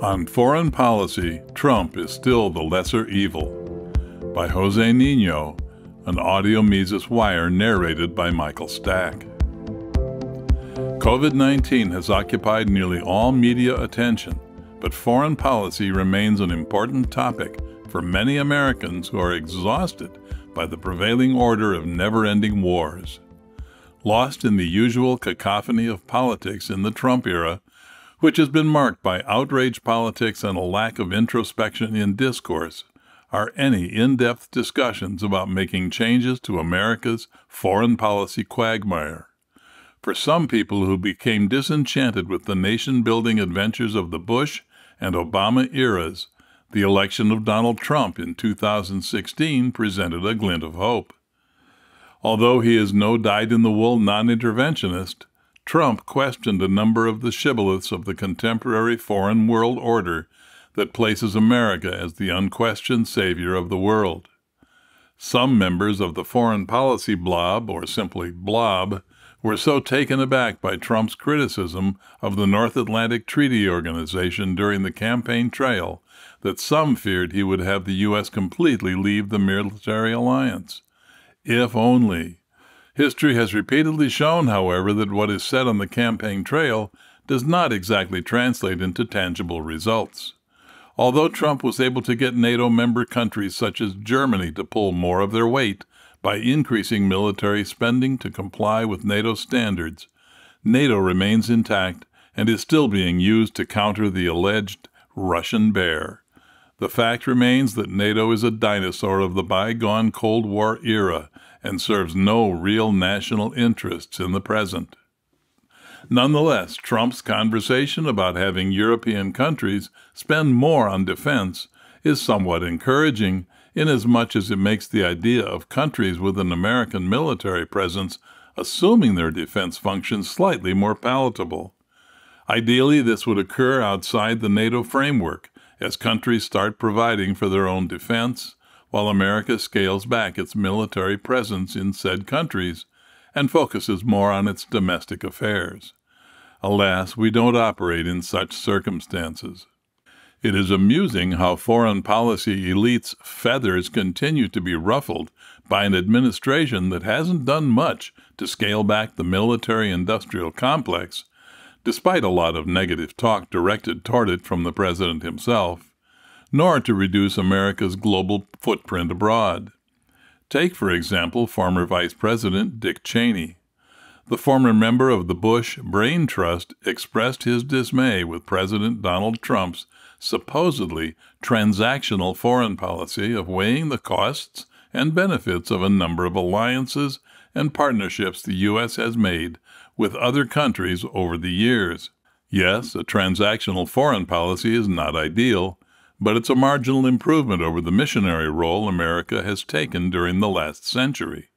On foreign policy, Trump is still the lesser evil. By Jose Nino, an audio Mises Wire narrated by Michael Stack. COVID 19 has occupied nearly all media attention, but foreign policy remains an important topic for many Americans who are exhausted by the prevailing order of never ending wars. Lost in the usual cacophony of politics in the Trump era, which has been marked by outrage politics and a lack of introspection in discourse, are any in depth discussions about making changes to America's foreign policy quagmire. For some people who became disenchanted with the nation building adventures of the Bush and Obama eras, the election of Donald Trump in 2016 presented a glint of hope. Although he is no dyed in the wool non interventionist, Trump questioned a number of the shibboleths of the contemporary foreign world order that places America as the unquestioned savior of the world. Some members of the foreign policy blob, or simply blob, were so taken aback by Trump's criticism of the North Atlantic Treaty Organization during the campaign trail that some feared he would have the U.S. completely leave the military alliance. If only. History has repeatedly shown, however, that what is said on the campaign trail does not exactly translate into tangible results. Although Trump was able to get NATO member countries such as Germany to pull more of their weight by increasing military spending to comply with NATO standards, NATO remains intact and is still being used to counter the alleged Russian bear. The fact remains that NATO is a dinosaur of the bygone Cold War era and serves no real national interests in the present. Nonetheless, Trump's conversation about having European countries spend more on defense is somewhat encouraging, inasmuch as it makes the idea of countries with an American military presence assuming their defense functions slightly more palatable. Ideally, this would occur outside the NATO framework, as countries start providing for their own defense, while America scales back its military presence in said countries and focuses more on its domestic affairs. Alas, we don't operate in such circumstances. It is amusing how foreign policy elites' feathers continue to be ruffled by an administration that hasn't done much to scale back the military industrial complex, despite a lot of negative talk directed toward it from the president himself nor to reduce America's global footprint abroad. Take, for example, former Vice President Dick Cheney. The former member of the Bush Brain Trust expressed his dismay with President Donald Trump's supposedly transactional foreign policy of weighing the costs and benefits of a number of alliances and partnerships the U.S. has made with other countries over the years. Yes, a transactional foreign policy is not ideal, but it's a marginal improvement over the missionary role America has taken during the last century.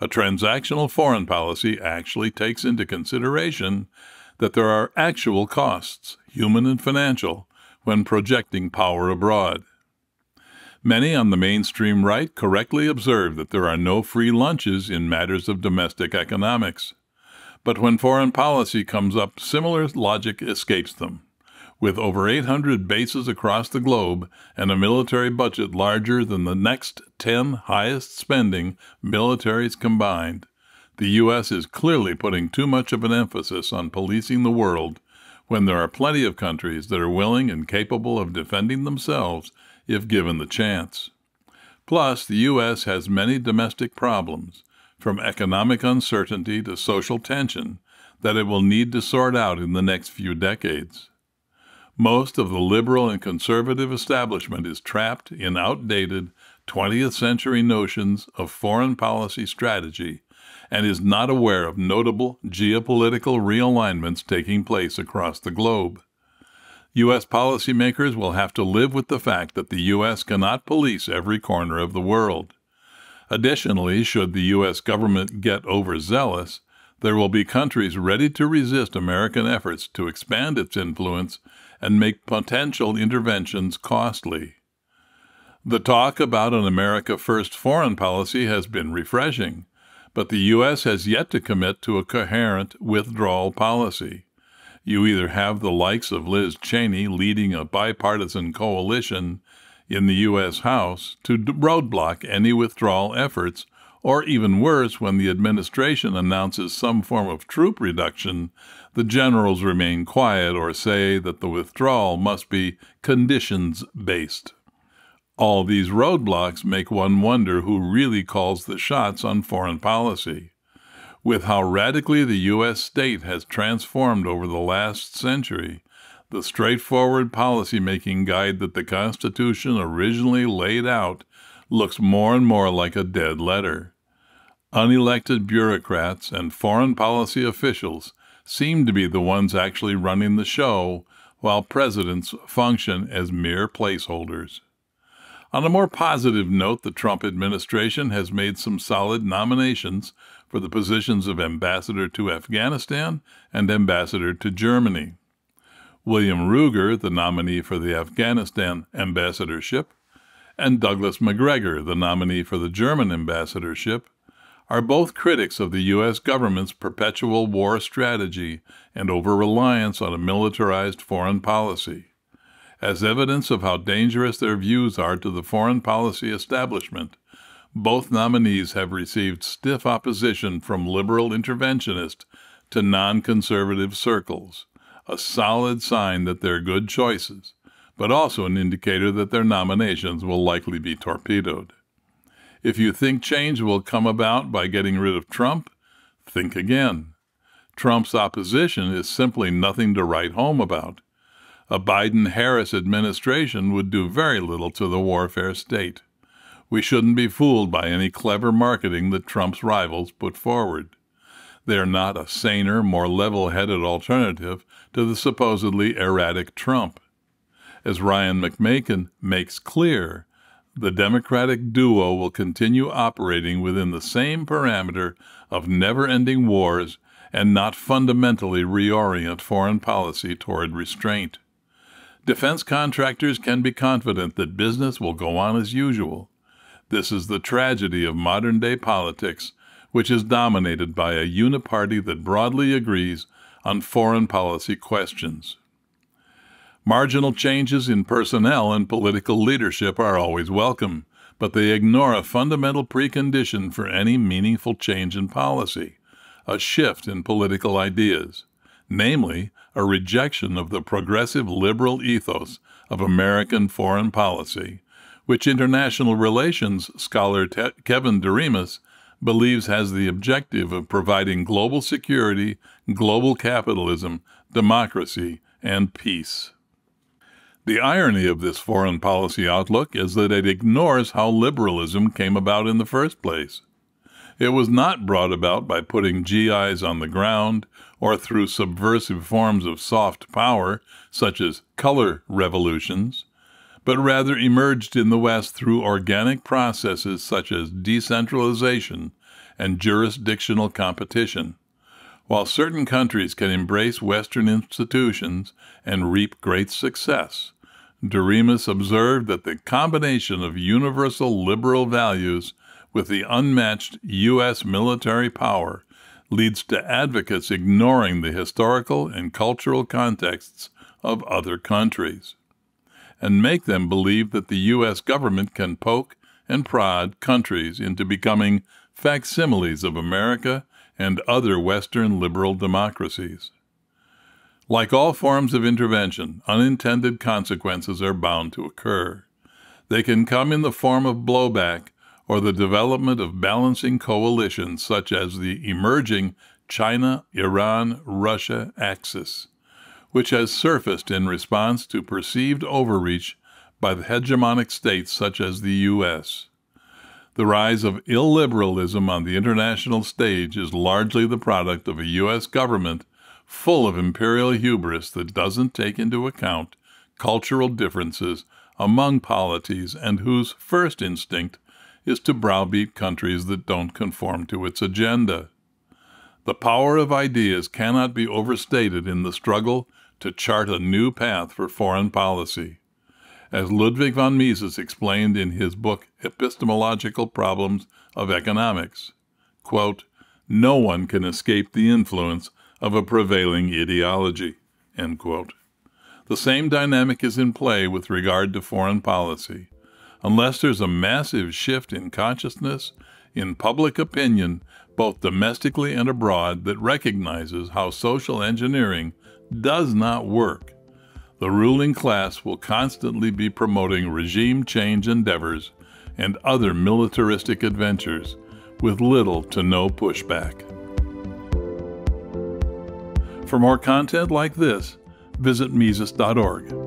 A transactional foreign policy actually takes into consideration that there are actual costs, human and financial, when projecting power abroad. Many on the mainstream right correctly observe that there are no free lunches in matters of domestic economics. But when foreign policy comes up, similar logic escapes them with over 800 bases across the globe and a military budget larger than the next 10 highest spending militaries combined. The U.S. is clearly putting too much of an emphasis on policing the world when there are plenty of countries that are willing and capable of defending themselves if given the chance. Plus, the U.S. has many domestic problems, from economic uncertainty to social tension, that it will need to sort out in the next few decades most of the liberal and conservative establishment is trapped in outdated 20th century notions of foreign policy strategy and is not aware of notable geopolitical realignments taking place across the globe. U.S. policymakers will have to live with the fact that the U.S. cannot police every corner of the world. Additionally, should the U.S. government get overzealous, there will be countries ready to resist American efforts to expand its influence and make potential interventions costly. The talk about an America First foreign policy has been refreshing, but the U.S. has yet to commit to a coherent withdrawal policy. You either have the likes of Liz Cheney leading a bipartisan coalition in the U.S. House to roadblock any withdrawal efforts or even worse, when the administration announces some form of troop reduction, the generals remain quiet or say that the withdrawal must be conditions based. All these roadblocks make one wonder who really calls the shots on foreign policy. With how radically the U.S. state has transformed over the last century, the straightforward policymaking guide that the Constitution originally laid out looks more and more like a dead letter unelected bureaucrats and foreign policy officials seem to be the ones actually running the show, while presidents function as mere placeholders. On a more positive note, the Trump administration has made some solid nominations for the positions of ambassador to Afghanistan and ambassador to Germany. William Ruger, the nominee for the Afghanistan ambassadorship, and Douglas MacGregor, the nominee for the German ambassadorship, are both critics of the U.S. government's perpetual war strategy and over reliance on a militarized foreign policy. As evidence of how dangerous their views are to the foreign policy establishment, both nominees have received stiff opposition from liberal interventionist to non conservative circles, a solid sign that they're good choices, but also an indicator that their nominations will likely be torpedoed. If you think change will come about by getting rid of Trump, think again. Trump's opposition is simply nothing to write home about. A Biden Harris administration would do very little to the warfare state. We shouldn't be fooled by any clever marketing that Trump's rivals put forward. They are not a saner, more level headed alternative to the supposedly erratic Trump. As Ryan McMakin makes clear, the Democratic duo will continue operating within the same parameter of never ending wars and not fundamentally reorient foreign policy toward restraint. Defense contractors can be confident that business will go on as usual. This is the tragedy of modern day politics, which is dominated by a uniparty that broadly agrees on foreign policy questions. Marginal changes in personnel and political leadership are always welcome, but they ignore a fundamental precondition for any meaningful change in policy a shift in political ideas, namely, a rejection of the progressive liberal ethos of American foreign policy, which international relations scholar Te Kevin Doremus believes has the objective of providing global security, global capitalism, democracy, and peace. The irony of this foreign policy outlook is that it ignores how liberalism came about in the first place. It was not brought about by putting GIs on the ground or through subversive forms of soft power, such as color revolutions, but rather emerged in the West through organic processes such as decentralization and jurisdictional competition. While certain countries can embrace Western institutions and reap great success, Doremus observed that the combination of universal liberal values with the unmatched U.S. military power leads to advocates ignoring the historical and cultural contexts of other countries and make them believe that the U.S. government can poke and prod countries into becoming facsimiles of America and other Western liberal democracies. Like all forms of intervention, unintended consequences are bound to occur. They can come in the form of blowback or the development of balancing coalitions such as the emerging China Iran Russia axis, which has surfaced in response to perceived overreach by the hegemonic states such as the U.S. The rise of illiberalism on the international stage is largely the product of a U.S. government full of imperial hubris that doesn't take into account cultural differences among polities and whose first instinct is to browbeat countries that don't conform to its agenda. The power of ideas cannot be overstated in the struggle to chart a new path for foreign policy. As Ludwig von Mises explained in his book Epistemological Problems of Economics, quote, no one can escape the influence of a prevailing ideology. The same dynamic is in play with regard to foreign policy. Unless there's a massive shift in consciousness, in public opinion, both domestically and abroad, that recognizes how social engineering does not work, the ruling class will constantly be promoting regime change endeavors and other militaristic adventures with little to no pushback. For more content like this, visit Mises.org.